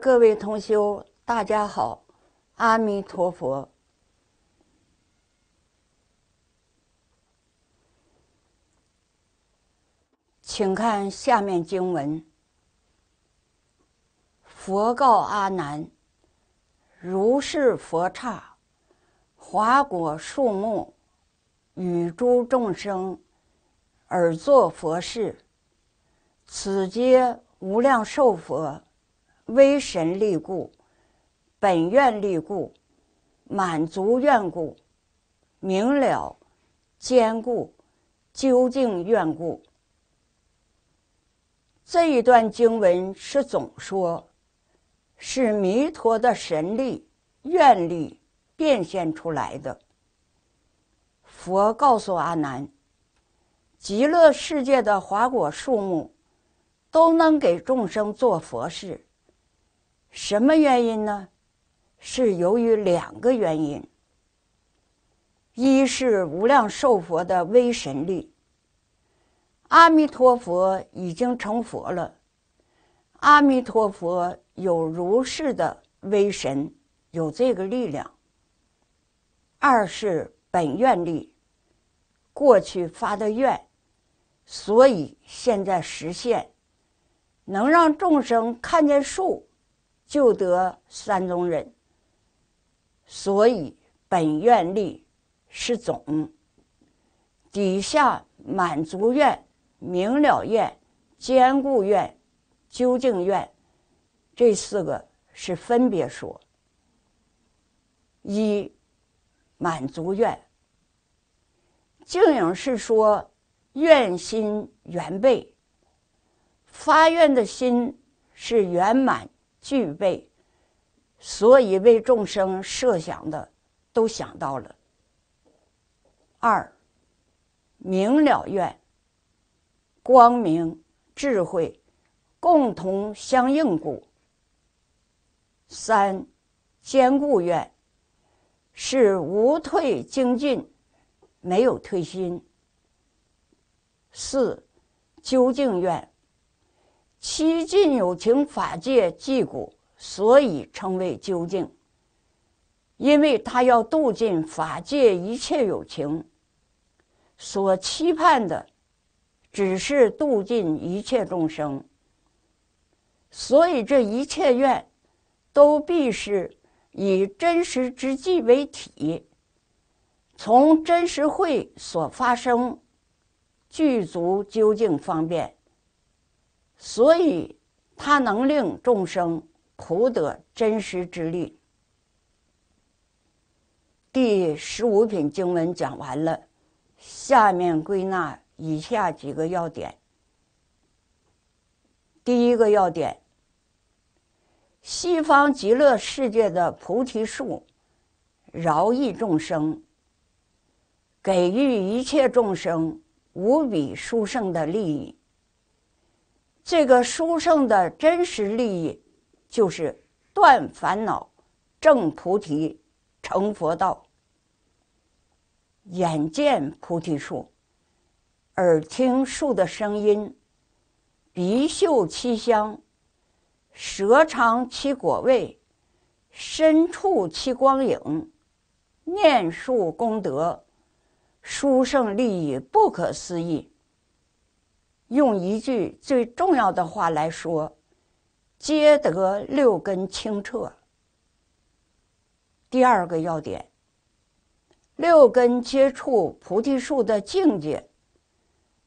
各位同修，大家好！阿弥陀佛，请看下面经文：佛告阿难，如是佛刹，华果树木，与诸众生而作佛事，此皆无量寿佛。威神力故，本愿力故，满足愿故，明了坚固究竟愿故。这一段经文是总说，是弥陀的神力、愿力变现出来的。佛告诉阿难，极乐世界的华果树木，都能给众生做佛事。什么原因呢？是由于两个原因：一是无量寿佛的威神力，阿弥陀佛已经成佛了，阿弥陀佛有如是的威神，有这个力量；二是本愿力，过去发的愿，所以现在实现，能让众生看见树。就得三种忍，所以本愿力是总。底下满足愿、明了愿、坚固愿、究竟愿，这四个是分别说。一满足愿，净影是说愿心圆备，发愿的心是圆满。具备，所以为众生设想的，都想到了。二，明了愿，光明智慧，共同相应故。三，坚固愿，是无退精进，没有退心。四，究竟愿。七进有情法界寂故，所以称为究竟。因为他要度尽法界一切有情，所期盼的只是度尽一切众生，所以这一切愿都必是以真实之际为体，从真实会所发生具足究竟方便。所以，它能令众生普得真实之力。第十五品经文讲完了，下面归纳以下几个要点。第一个要点：西方极乐世界的菩提树饶益众生，给予一切众生无比殊胜的利益。这个书圣的真实利益，就是断烦恼、证菩提、成佛道。眼见菩提树，耳听树的声音，鼻嗅其香，舌尝其果味，身处其光影，念树功德，书圣利益不可思议。用一句最重要的话来说：“皆得六根清澈。”第二个要点：六根接触菩提树的境界，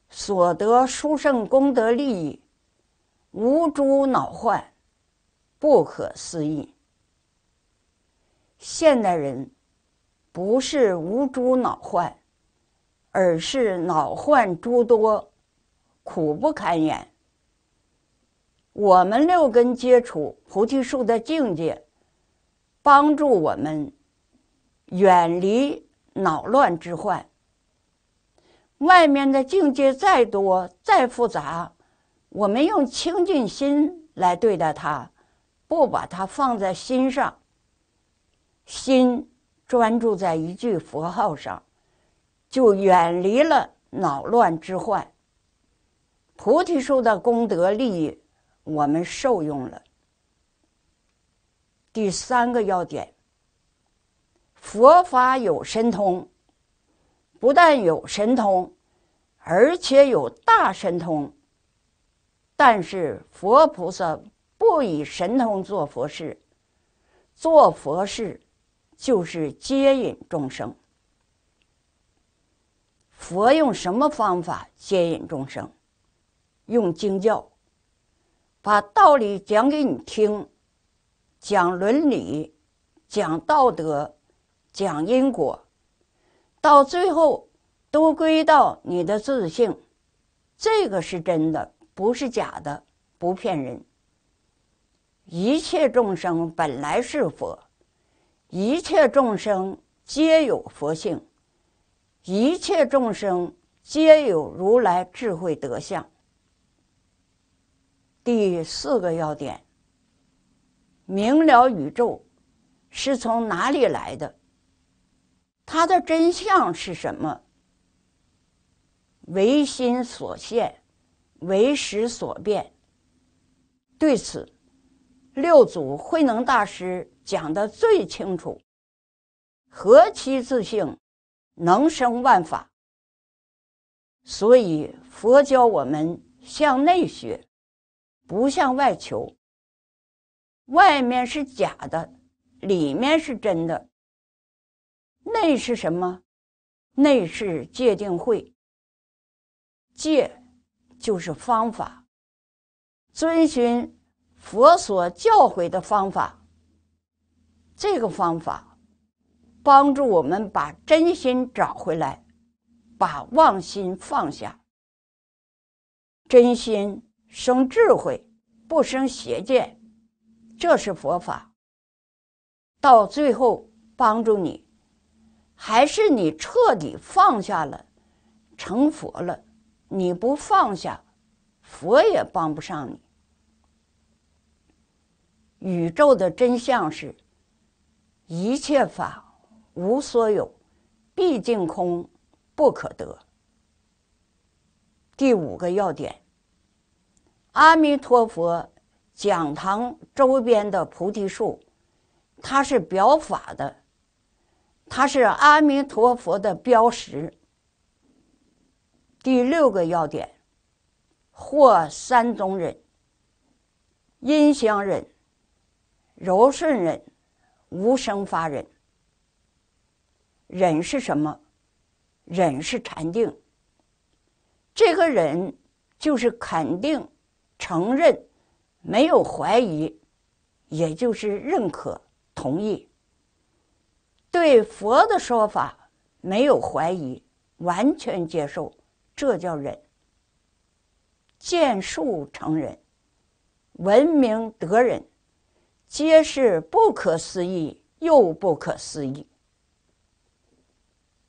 所得殊胜功德利益，无诸恼患，不可思议。现代人不是无诸恼患，而是恼患诸多。苦不堪言。我们六根接触菩提树的境界，帮助我们远离恼乱之患。外面的境界再多再复杂，我们用清净心来对待它，不把它放在心上，心专注在一句佛号上，就远离了恼乱之患。菩提树的功德利益，我们受用了。第三个要点，佛法有神通，不但有神通，而且有大神通。但是佛菩萨不以神通做佛事，做佛事就是接引众生。佛用什么方法接引众生？用经教，把道理讲给你听，讲伦理，讲道德，讲因果，到最后都归到你的自性。这个是真的，不是假的，不骗人。一切众生本来是佛，一切众生皆有佛性，一切众生皆有如来智慧德相。第四个要点：明了宇宙是从哪里来的，它的真相是什么？唯心所现，唯识所变。对此，六祖慧能大师讲的最清楚：“何其自性，能生万法。”所以，佛教我们向内学。不向外求，外面是假的，里面是真的。内是什么？内是戒定慧。戒就是方法，遵循佛所教诲的方法。这个方法帮助我们把真心找回来，把妄心放下，真心。生智慧，不生邪见，这是佛法。到最后帮助你，还是你彻底放下了，成佛了。你不放下，佛也帮不上你。宇宙的真相是：一切法无所有，毕竟空，不可得。第五个要点。阿弥陀佛，讲堂周边的菩提树，它是表法的，它是阿弥陀佛的标识。第六个要点，或三种忍：音相忍、柔顺忍、无生法忍。忍是什么？忍是禅定。这个忍就是肯定。承认没有怀疑，也就是认可、同意。对佛的说法没有怀疑，完全接受，这叫忍。见树成人，闻名得忍，皆是不可思议又不可思议。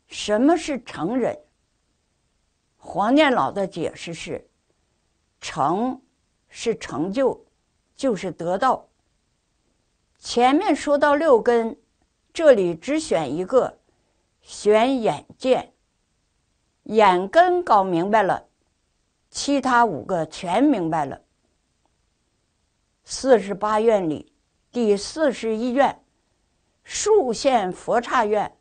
什么是成人？黄念老的解释是成。是成就，就是得到。前面说到六根，这里只选一个，选眼见。眼根搞明白了，其他五个全明白了。四十八愿里，第四十一愿“竖现佛刹愿”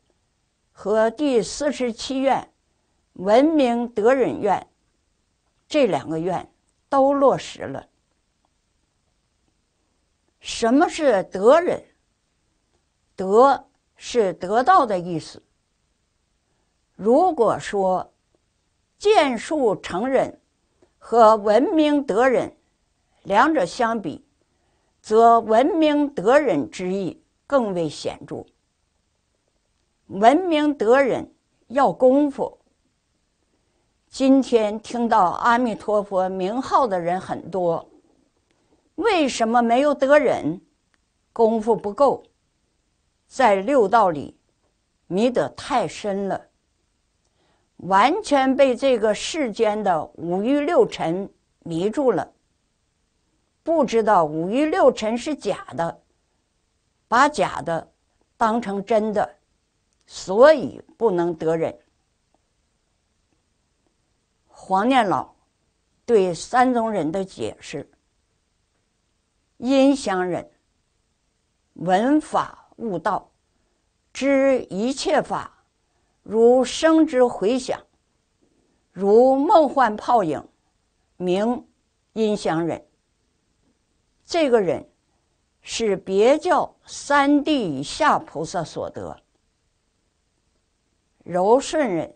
和第四十七愿“闻名得忍愿”这两个愿。都落实了。什么是德人？德是得到的意思。如果说剑术成人和文明德人两者相比，则文明德人之意更为显著。文明德人要功夫。今天听到阿弥陀佛名号的人很多，为什么没有得忍？功夫不够，在六道里迷得太深了，完全被这个世间的五欲六尘迷住了，不知道五欲六尘是假的，把假的当成真的，所以不能得忍。黄念老对三种忍的解释：音相忍，闻法悟道，知一切法如生之回响，如梦幻泡影，名音相忍。这个人是别教三地以下菩萨所得，柔顺忍。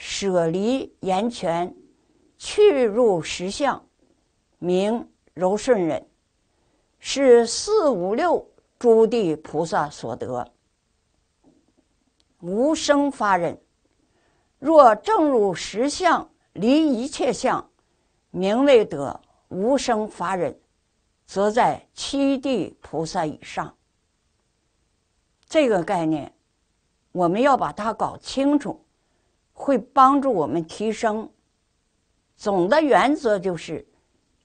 舍离言权，去入实相，名柔顺忍，是四五六诸地菩萨所得。无生法忍，若正入实相，离一切相，名为得无生法忍，则在七地菩萨以上。这个概念，我们要把它搞清楚。会帮助我们提升。总的原则就是《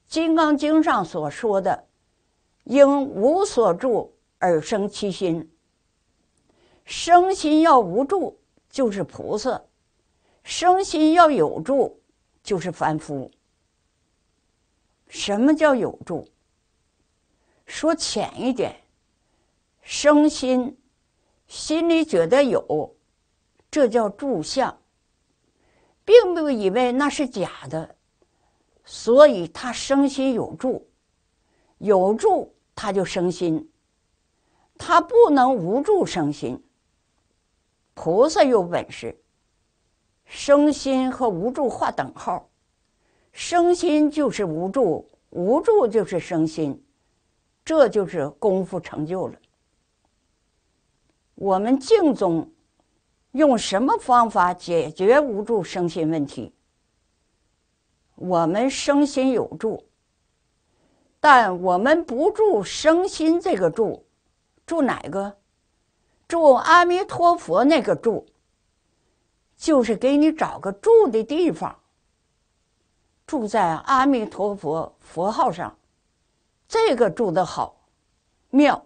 金刚经》上所说的：“应无所住而生其心。”生心要无住，就是菩萨；生心要有住，就是凡夫。什么叫有住？说浅一点，生心心里觉得有，这叫住相。并不以为那是假的，所以他生心有助，有助他就生心，他不能无助生心。菩萨有本事，生心和无助画等号，生心就是无助，无助就是生心，这就是功夫成就了。我们敬宗用什么方法解决无助生心问题？我们生心有住，但我们不住生心这个住，住哪个？住阿弥陀佛那个住，就是给你找个住的地方，住在阿弥陀佛佛号上，这个住的好，妙，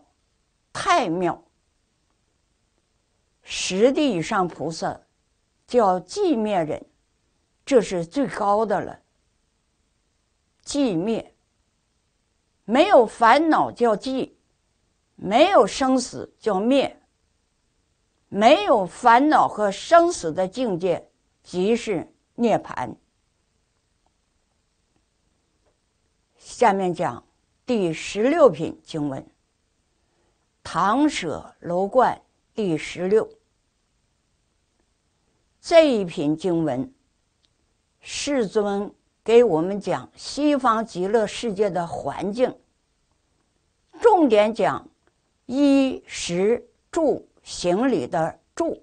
太妙。十地以上菩萨叫寂灭忍，这是最高的了。寂灭没有烦恼叫寂，没有生死叫灭，没有烦恼和生死的境界即是涅盘。下面讲第十六品经文，《唐舍楼观》第十六。这一篇经文，世尊给我们讲西方极乐世界的环境，重点讲衣食住行里的住。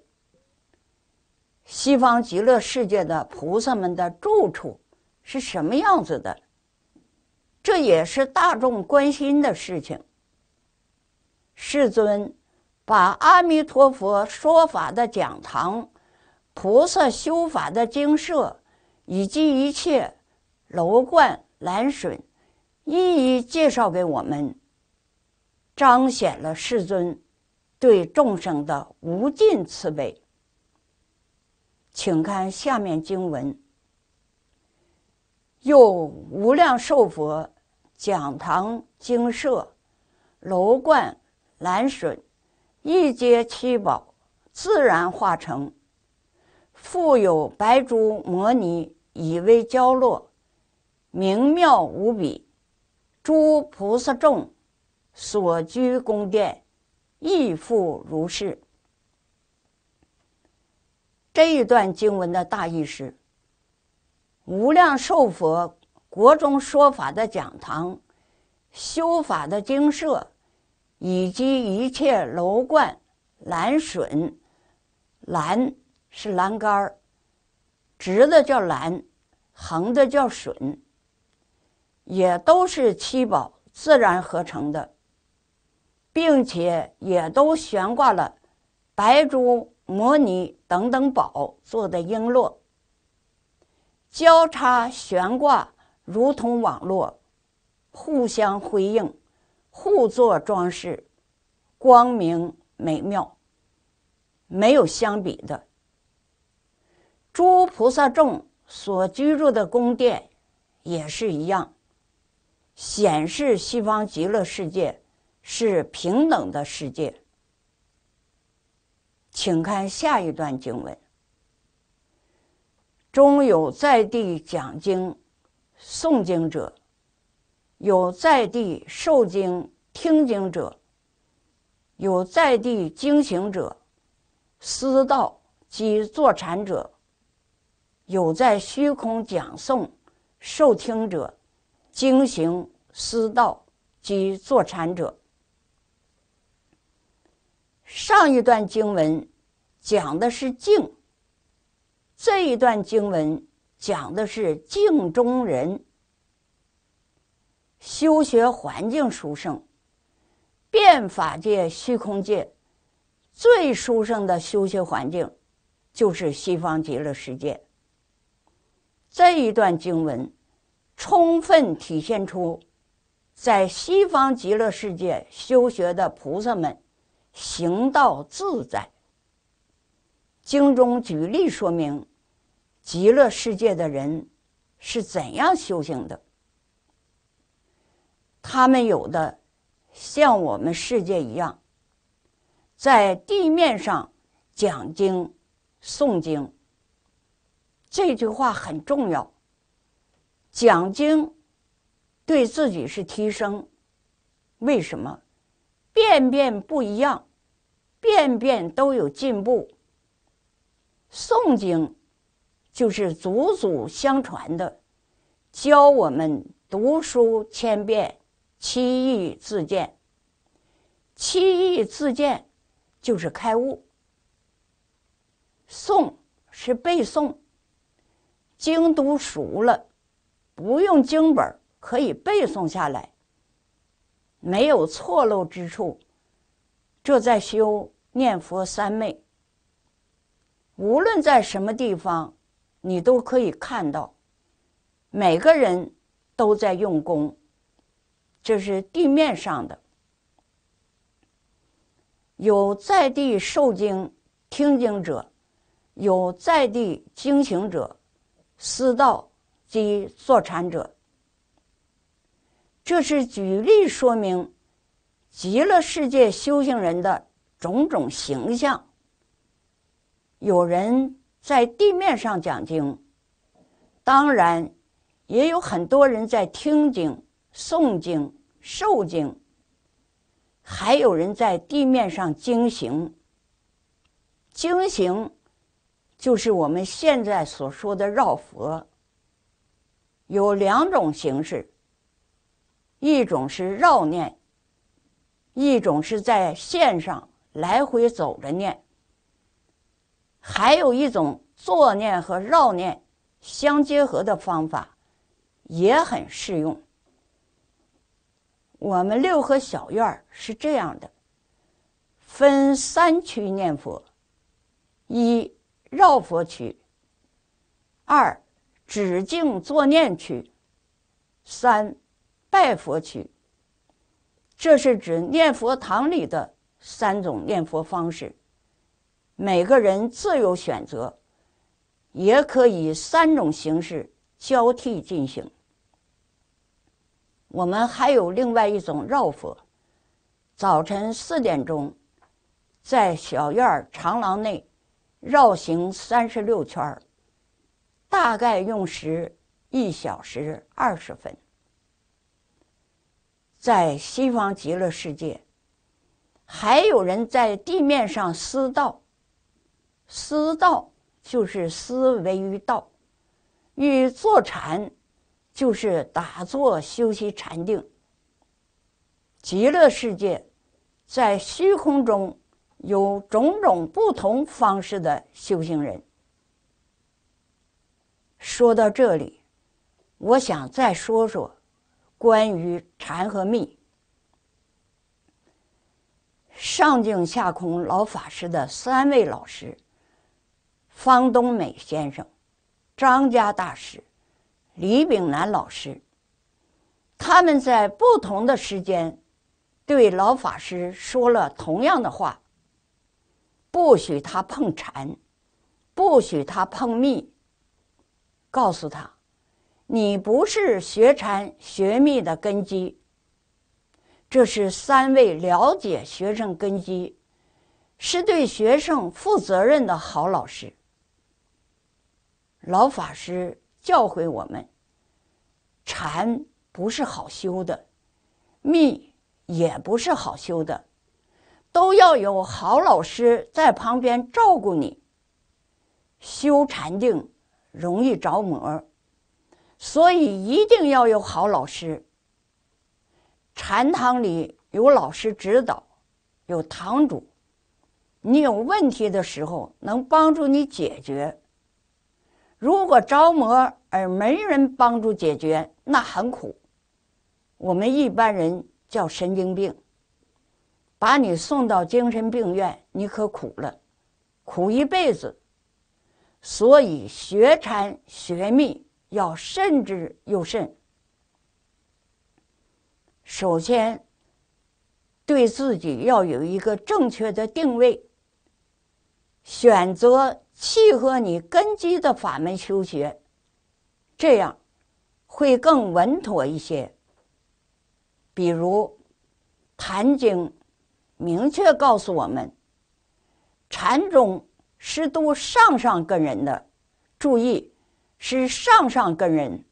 西方极乐世界的菩萨们的住处是什么样子的？这也是大众关心的事情。世尊把阿弥陀佛说法的讲堂。菩萨修法的精舍，以及一切楼观、栏水，一一介绍给我们，彰显了世尊对众生的无尽慈悲。请看下面经文：有无量寿佛讲堂、精舍、楼观、栏水、一阶七宝，自然化成。复有白珠摩尼以为交络，明妙无比。诸菩萨众所居宫殿，亦复如是。这一段经文的大意是：无量寿佛国中说法的讲堂、修法的精舍，以及一切楼观、兰笋、兰。是栏杆直的叫栏，横的叫榫，也都是七宝自然合成的，并且也都悬挂了白珠、摩尼等等宝做的璎珞，交叉悬挂，如同网络，互相辉映，互作装饰，光明美妙，没有相比的。诸菩萨众所居住的宫殿，也是一样，显示西方极乐世界是平等的世界。请看下一段经文：中有在地讲经、诵经者，有在地受经、听经者，有在地经行者、思道及坐禅者。有在虚空讲诵受听者，经行思道及坐禅者。上一段经文讲的是静，这一段经文讲的是静中人。修学环境殊胜，变法界、虚空界最殊胜的修学环境，就是西方极乐世界。这一段经文，充分体现出，在西方极乐世界修学的菩萨们行道自在。经中举例说明，极乐世界的人是怎样修行的。他们有的像我们世界一样，在地面上讲经、诵经。这句话很重要。讲经对自己是提升，为什么？遍遍不一样，遍遍都有进步。诵经就是祖祖相传的，教我们读书千遍，七义自见。七义自见就是开悟。诵是背诵。经读熟了，不用经本可以背诵下来，没有错漏之处。这在修念佛三昧，无论在什么地方，你都可以看到，每个人都在用功。这是地面上的，有在地受经听经者，有在地经行者。思道及坐禅者，这是举例说明极乐世界修行人的种种形象。有人在地面上讲经，当然也有很多人在听经、诵经、受经，还有人在地面上经行、经行。就是我们现在所说的绕佛，有两种形式。一种是绕念，一种是在线上来回走着念。还有一种坐念和绕念相结合的方法，也很适用。我们六合小院儿是这样的，分三区念佛，一。绕佛区，二止静坐念区，三拜佛区。这是指念佛堂里的三种念佛方式，每个人自由选择，也可以三种形式交替进行。我们还有另外一种绕佛，早晨四点钟，在小院长廊内。绕行三十六圈儿，大概用时一小时二十分。在西方极乐世界，还有人在地面上思道，思道就是思维于道，与坐禅，就是打坐休息禅定。极乐世界，在虚空中。有种种不同方式的修行人。说到这里，我想再说说关于禅和密。上净下空老法师的三位老师：方东美先生、张家大师、李炳南老师，他们在不同的时间对老法师说了同样的话。不许他碰禅，不许他碰密。告诉他，你不是学禅学密的根基。这是三位了解学生根基，是对学生负责任的好老师。老法师教诲我们：禅不是好修的，密也不是好修的。都要有好老师在旁边照顾你。修禅定容易着魔，所以一定要有好老师。禅堂里有老师指导，有堂主，你有问题的时候能帮助你解决。如果着魔而没人帮助解决，那很苦。我们一般人叫神经病。把你送到精神病院，你可苦了，苦一辈子。所以学禅学密要慎之又慎。首先，对自己要有一个正确的定位，选择契合你根基的法门修学，这样会更稳妥一些。比如《坛经》。明确告诉我们，禅宗是度上上根人的。注意，是上上根人，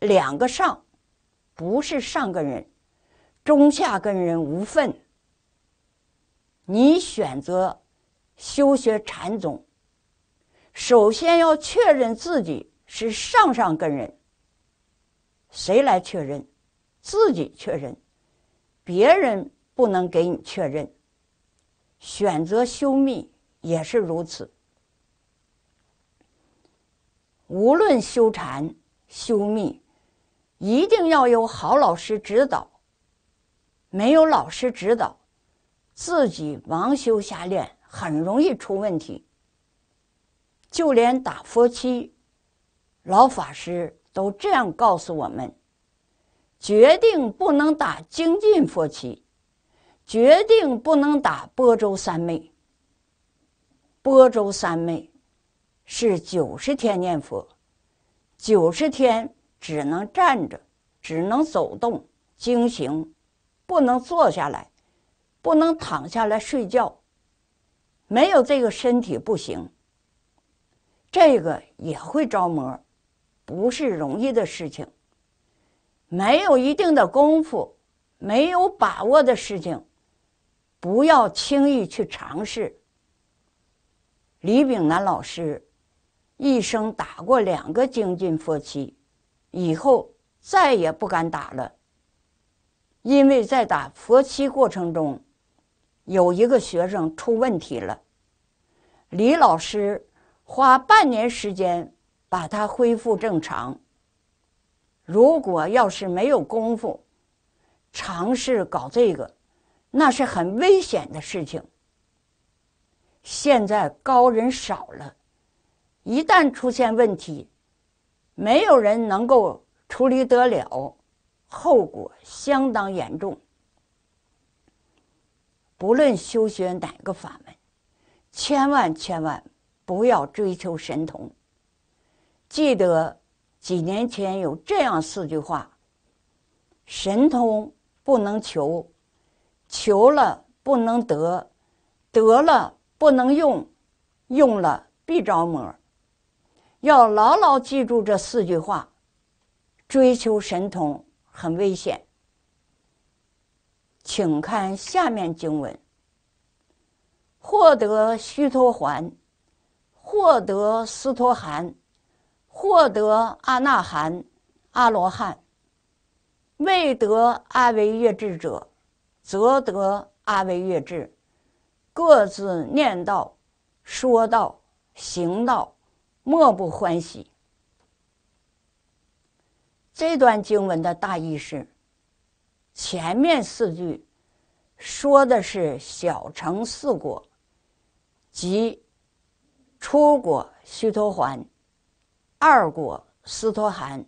两个上，不是上根人，中下根人无分。你选择修学禅宗，首先要确认自己是上上根人。谁来确认？自己确认，别人。不能给你确认，选择修密也是如此。无论修禅、修密，一定要有好老师指导。没有老师指导，自己盲修瞎练，很容易出问题。就连打佛七，老法师都这样告诉我们：决定不能打精进佛七。决定不能打波州三妹。波州三妹是九十天念佛，九十天只能站着，只能走动，惊醒，不能坐下来，不能躺下来睡觉，没有这个身体不行。这个也会招魔，不是容易的事情。没有一定的功夫，没有把握的事情。不要轻易去尝试。李炳南老师一生打过两个精进佛七，以后再也不敢打了，因为在打佛七过程中，有一个学生出问题了，李老师花半年时间把他恢复正常。如果要是没有功夫，尝试搞这个。那是很危险的事情。现在高人少了，一旦出现问题，没有人能够处理得了，后果相当严重。不论修学哪个法门，千万千万不要追求神通。记得几年前有这样四句话：神通不能求。求了不能得，得了不能用，用了必着魔。要牢牢记住这四句话。追求神通很危险，请看下面经文：获得须陀环，获得斯陀含，获得阿那含，阿罗汉。未得阿维越智者。则得阿惟越智，各自念道、说道、行道，莫不欢喜。这段经文的大意是：前面四句说的是小乘四果，即初果须陀环，二果斯陀含、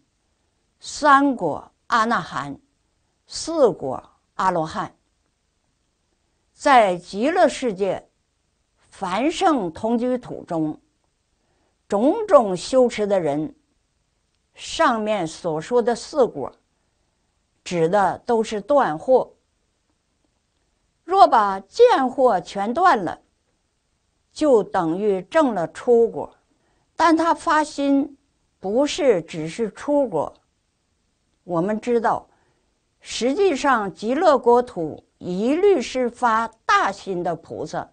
三果阿那含、四果阿罗汉。在极乐世界，繁盛同居土中，种种修持的人，上面所说的四果，指的都是断惑。若把见惑全断了，就等于证了出果。但他发心不是只是出果，我们知道，实际上极乐国土。一律是发大心的菩萨。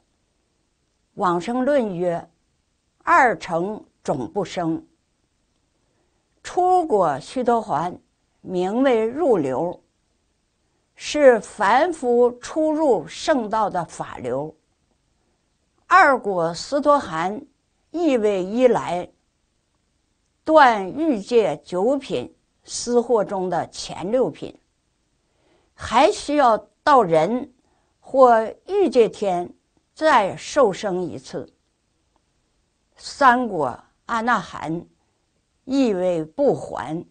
往生论曰：“二成种不生。出果须陀环，名为入流，是凡夫出入圣道的法流。二果斯陀含，意为一来。断欲界九品私货中的前六品，还需要。”到人或欲界天再受生一次。三果阿那含，意味不还，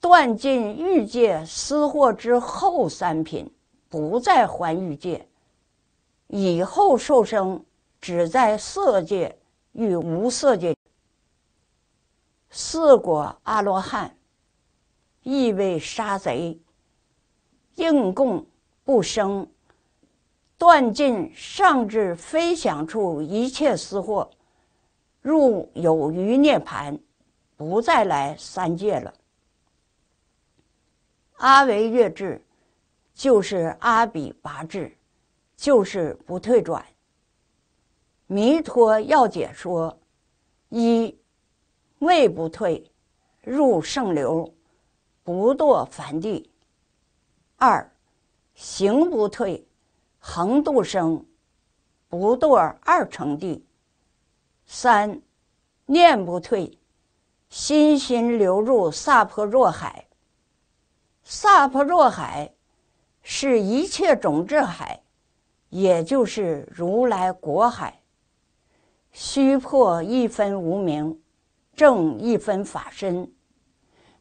断尽欲界私货之后，三品不再还欲界，以后受生只在色界与无色界。四果阿罗汉，意味杀贼。应供不生，断尽上至非想处一切思惑，入有余涅盘，不再来三界了。阿维月智就是阿比跋智，就是不退转。弥陀要解说：一未不退，入圣流，不堕凡地。二，行不退，恒度生，不堕二乘地。三，念不退，心心流入萨婆若海。萨婆若海是一切种智海，也就是如来国海。须破一分无名，正一分法身，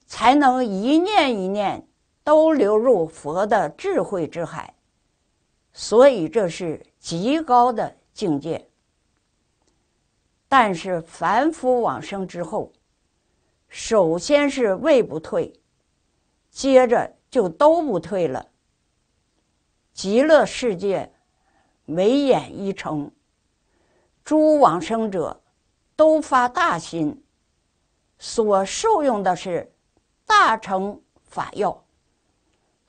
才能一念一念。都流入佛的智慧之海，所以这是极高的境界。但是凡夫往生之后，首先是位不退，接着就都不退了。极乐世界每演一成，诸往生者都发大心，所受用的是大乘法药。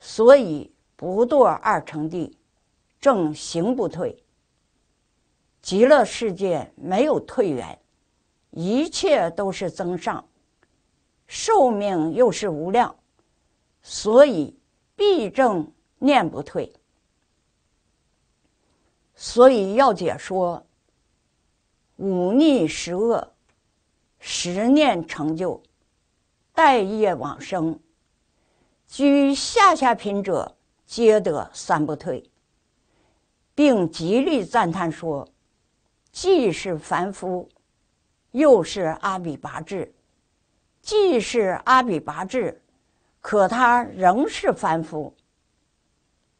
所以不堕二乘地，正行不退。极乐世界没有退缘，一切都是增上，寿命又是无量，所以必正念不退。所以药解说五逆十恶，十念成就，带业往生。居下下品者，皆得三不退，并极力赞叹说：“既是凡夫，又是阿比拔智；既是阿比拔智，可他仍是凡夫。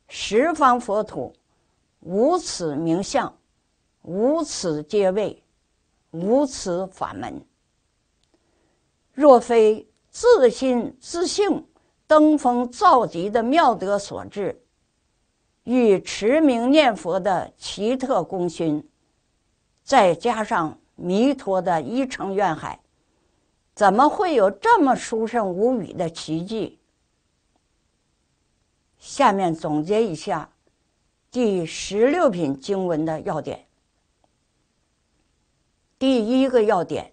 十方佛土，无此名相，无此阶位，无此法门。若非自心自性。”登峰造极的妙德所致，与持名念佛的奇特功勋，再加上弥陀的一城愿海，怎么会有这么殊胜无比的奇迹？下面总结一下第十六品经文的要点。第一个要点：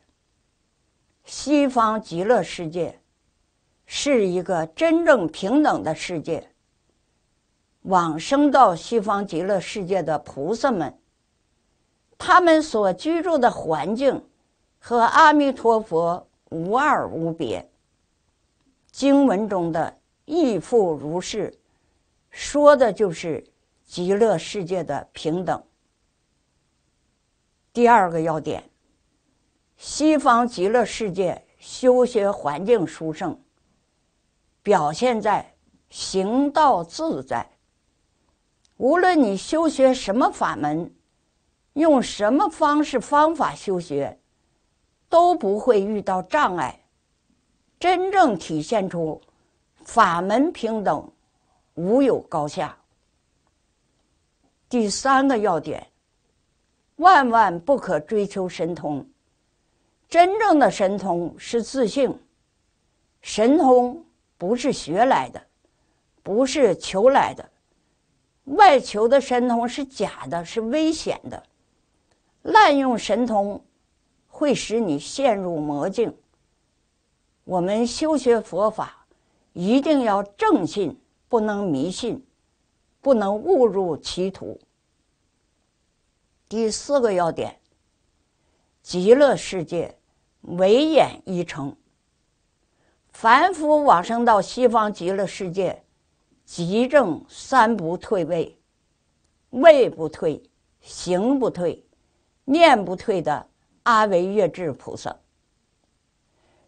西方极乐世界。是一个真正平等的世界。往生到西方极乐世界的菩萨们，他们所居住的环境和阿弥陀佛无二无别。经文中的“亦复如是”，说的就是极乐世界的平等。第二个要点：西方极乐世界修学环境殊胜。表现在行道自在，无论你修学什么法门，用什么方式方法修学，都不会遇到障碍，真正体现出法门平等，无有高下。第三个要点，万万不可追求神通，真正的神通是自性，神通。不是学来的，不是求来的。外求的神通是假的，是危险的。滥用神通会使你陷入魔境。我们修学佛法一定要正信，不能迷信，不能误入歧途。第四个要点：极乐世界唯眼一成。凡夫往生到西方极乐世界，即证三不退位，位不退，行不退，念不退的阿惟越智菩萨。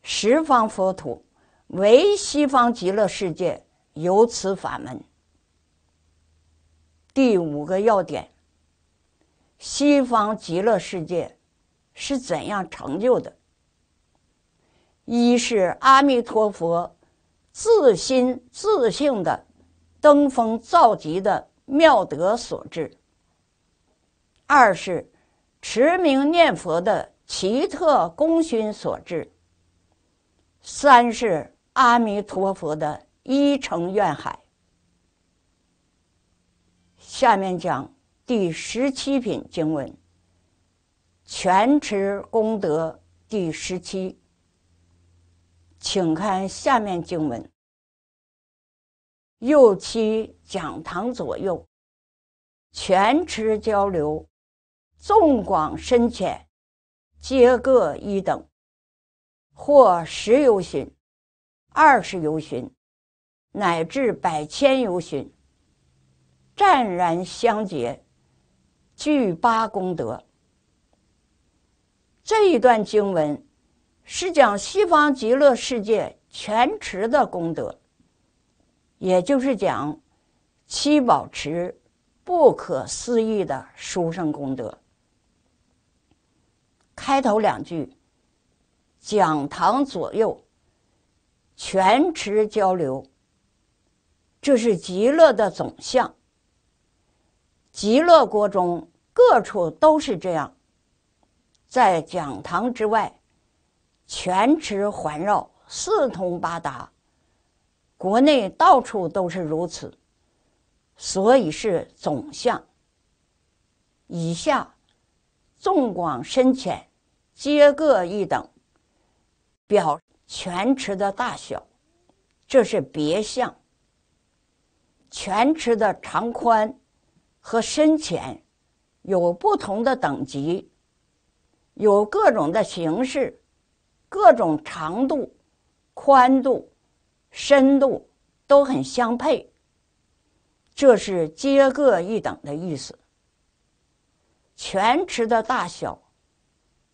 十方佛土唯西方极乐世界有此法门。第五个要点：西方极乐世界是怎样成就的？一是阿弥陀佛自心自性的登峰造极的妙德所致；二是持名念佛的奇特功勋所致；三是阿弥陀佛的一城愿海。下面讲第十七品经文：全持功德第十七。请看下面经文。右七讲堂左右，全池交流，纵广深浅，皆各一等。或十由旬，二十由旬，乃至百千由旬，湛然相接，具八功德。这一段经文。是讲西方极乐世界全持的功德，也就是讲七宝池不可思议的殊胜功德。开头两句，讲堂左右全持交流，这是极乐的总相。极乐国中各处都是这样，在讲堂之外。全池环绕，四通八达，国内到处都是如此，所以是总相。以下，纵广深浅，皆各一等，表全池的大小，这是别项。全池的长宽和深浅，有不同的等级，有各种的形式。各种长度、宽度、深度都很相配，这是皆各一等的意思。全池的大小，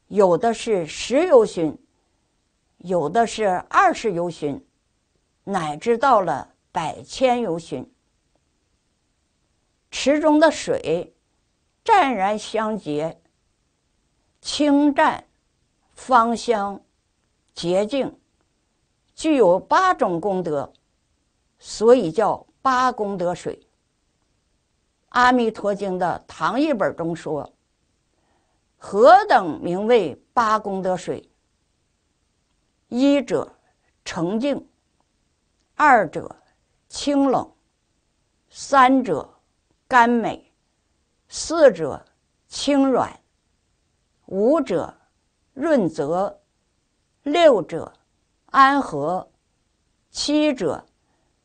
有的是十游旬，有的是二十游旬，乃至到了百千游旬。池中的水湛然相结，清湛芳香。洁净具有八种功德，所以叫八功德水。《阿弥陀经》的唐译本中说：“何等名为八功德水？一者澄净，二者清冷，三者甘美，四者清软，五者润泽。”六者安和，七者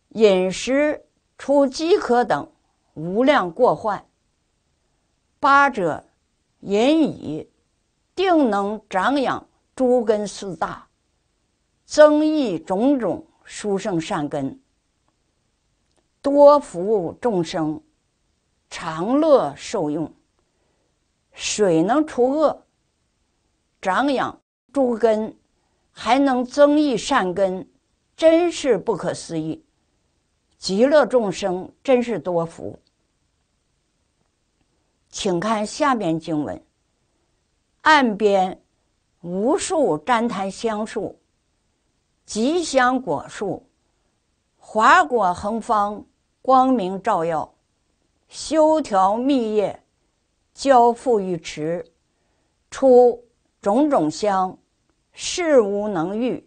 饮食除饥渴等无量过患，八者饮以定能长养诸根四大，增益种种殊胜善根，多福众生常乐受用。水能除恶，长养诸根。还能增益善根，真是不可思议！极乐众生真是多福，请看下面经文：岸边无数旃檀香树、吉祥果树、华果横方，光明照耀，修条密叶，交付于池，出种种香。事无能预，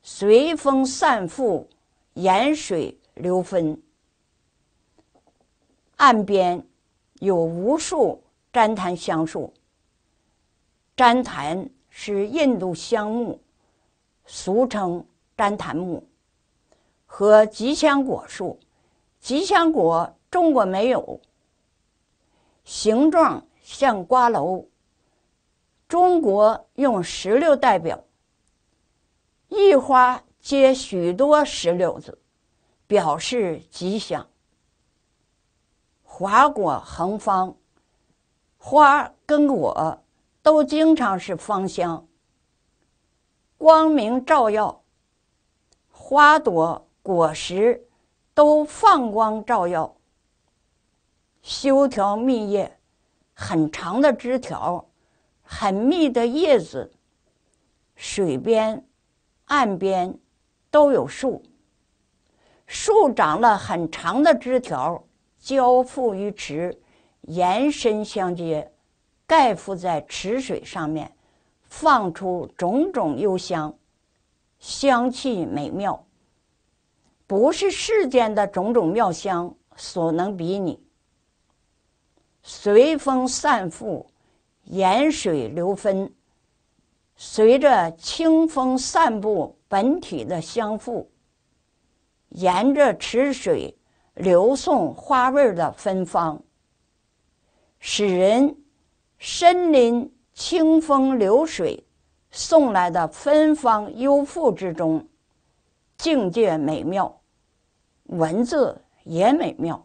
随风散覆，沿水流分。岸边有无数旃檀香树，旃檀是印度香木，俗称旃檀木，和吉祥果树。吉祥果，中国没有，形状像瓜蒌。中国用石榴代表，一花结许多石榴子，表示吉祥。花果恒芳，花跟果都经常是芳香。光明照耀，花朵果实都放光照耀。修条密叶，很长的枝条。很密的叶子，水边、岸边都有树。树长了很长的枝条，交付于池，延伸相接，盖覆在池水上面，放出种种幽香，香气美妙，不是世间的种种妙香所能比拟。随风散覆。沿水流分，随着清风散布本体的香馥，沿着池水流送花味儿的芬芳，使人身临清风流水送来的芬芳幽馥之中，境界美妙，文字也美妙。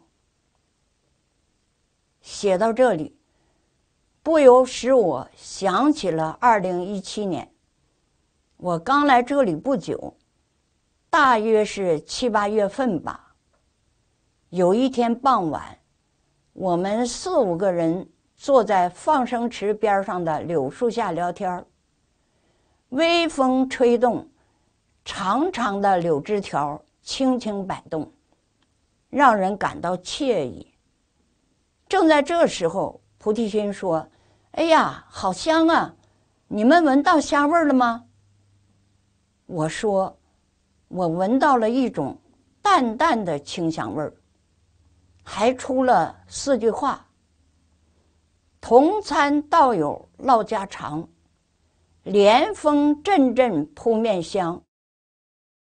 写到这里。不由使我想起了二零一七年，我刚来这里不久，大约是七八月份吧。有一天傍晚，我们四五个人坐在放生池边上的柳树下聊天微风吹动长长的柳枝条，轻轻摆动，让人感到惬意。正在这时候，菩提心说。哎呀，好香啊！你们闻到香味了吗？我说，我闻到了一种淡淡的清香味儿，还出了四句话：“同餐道友唠家常，莲风阵阵扑面香，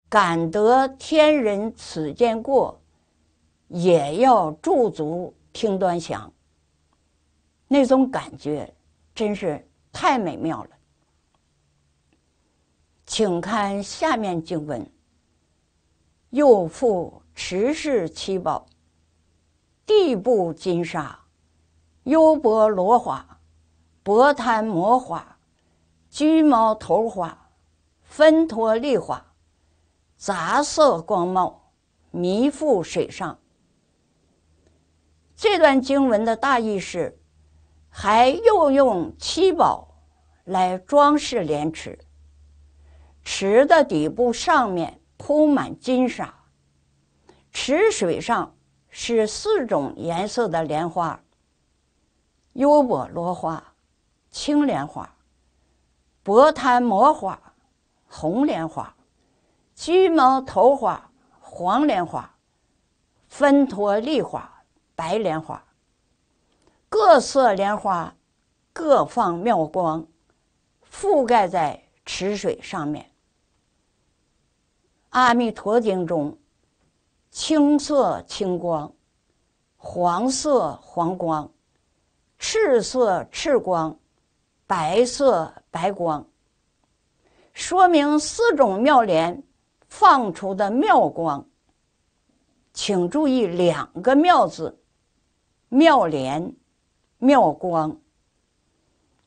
感得天人此间过，也要驻足听端详。”那种感觉。真是太美妙了，请看下面经文：又复持世七宝，地步金沙，优钵罗花，薄檀摩花，拘毛头花，分陀利花，杂色光茂，弥覆水上。这段经文的大意是。还又用七宝来装饰莲池，池的底部上面铺满金沙，池水上是四种颜色的莲花：幽波罗花、青莲花、薄滩摩花、红莲花、鸡毛头花、黄莲花、分陀丽花、白莲花。各色莲花各放妙光，覆盖在池水上面。《阿弥陀经》中，青色青光，黄色黄光，赤色赤光，白色白光。说明四种妙莲放出的妙光。请注意两个“妙”字，妙莲。妙光，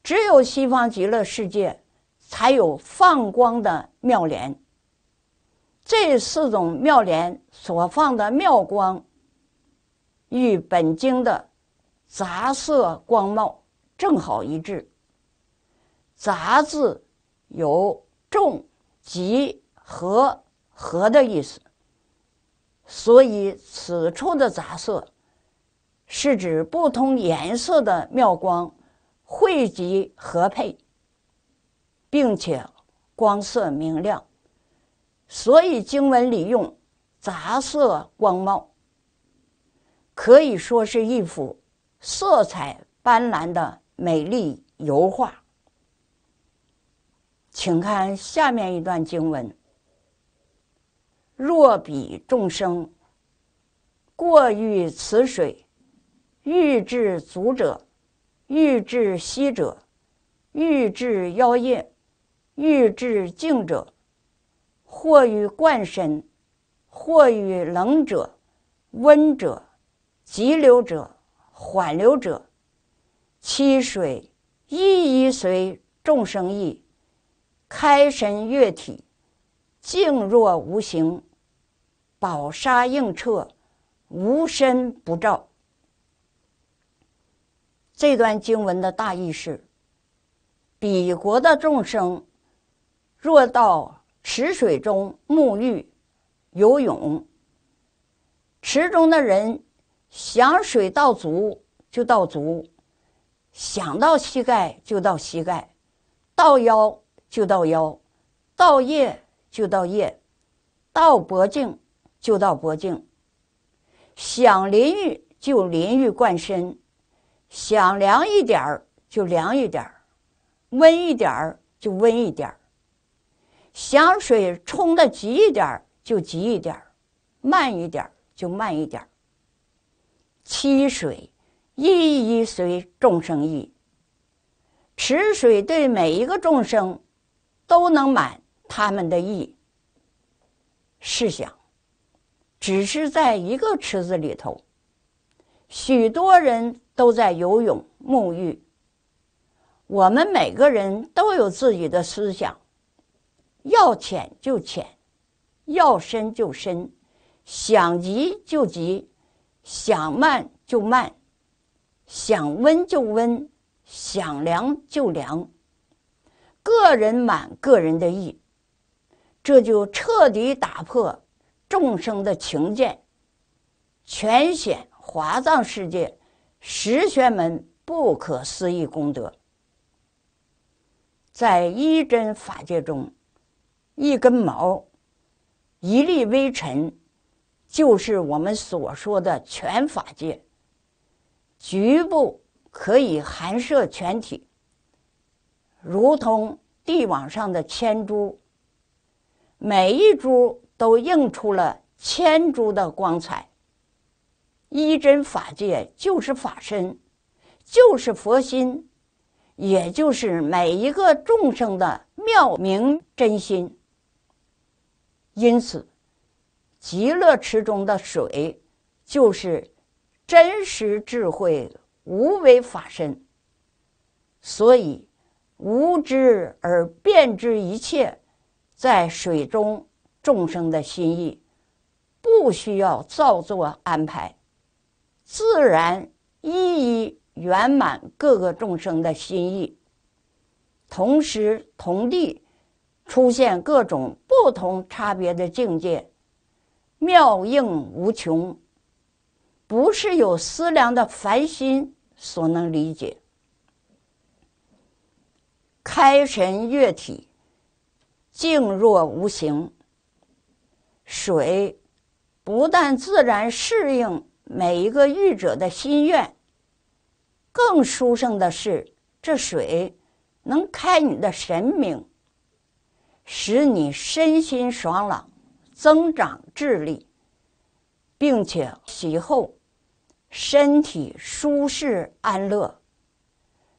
只有西方极乐世界才有放光的妙莲。这四种妙莲所放的妙光，与本经的杂色光貌正好一致。杂字有重、急、合、合的意思，所以此处的杂色。是指不同颜色的妙光汇集合配，并且光色明亮，所以经文里用“杂色光貌”，可以说是一幅色彩斑斓的美丽油画。请看下面一段经文：“若彼众生过于此水。”欲治足者，欲治膝者，欲治腰腋，欲治颈者，或与贯身，或与冷者、温者、急流者、缓流者，七水一一随众生意，开身越体，静若无形，宝沙映彻，无身不照。这段经文的大意是：彼国的众生，若到池水中沐浴、游泳，池中的人想水到足就到足，想到膝盖就到膝盖，到腰就到腰，到腋就到腋，到脖颈就到脖颈，想淋浴就淋浴灌身。想凉一点儿就凉一点儿，温一点儿就温一点儿；想水冲的急一点儿就急一点儿，慢一点儿就慢一点儿。池水一一随众生意，池水对每一个众生都能满他们的意。试想，只是在一个池子里头，许多人。都在游泳沐浴。我们每个人都有自己的思想，要浅就浅，要深就深，想急就急，想慢就慢，想温就温，想凉就凉，个人满个人的意，这就彻底打破众生的情见，全显华藏世界。十玄门不可思议功德，在一真法界中，一根毛，一粒微尘，就是我们所说的全法界。局部可以含摄全体，如同地网上的千珠，每一珠都映出了千珠的光彩。一真法界就是法身，就是佛心，也就是每一个众生的妙明真心。因此，极乐池中的水就是真实智慧无为法身。所以，无知而变知一切，在水中众生的心意，不需要造作安排。自然一一圆满各个众生的心意，同时同地出现各种不同差别的境界，妙应无穷，不是有思量的凡心所能理解。开神悦体，静若无形。水不但自然适应。每一个愚者的心愿。更殊胜的是，这水能开你的神明，使你身心爽朗，增长智力，并且洗后身体舒适安乐。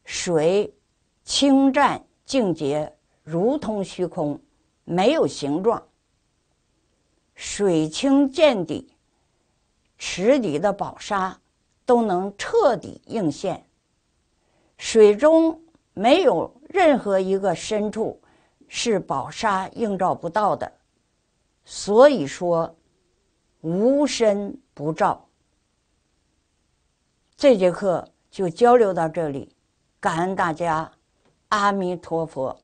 水清湛净洁，如同虚空，没有形状。水清见底。池底的宝沙都能彻底映现，水中没有任何一个深处是宝沙映照不到的，所以说无深不照。这节课就交流到这里，感恩大家，阿弥陀佛。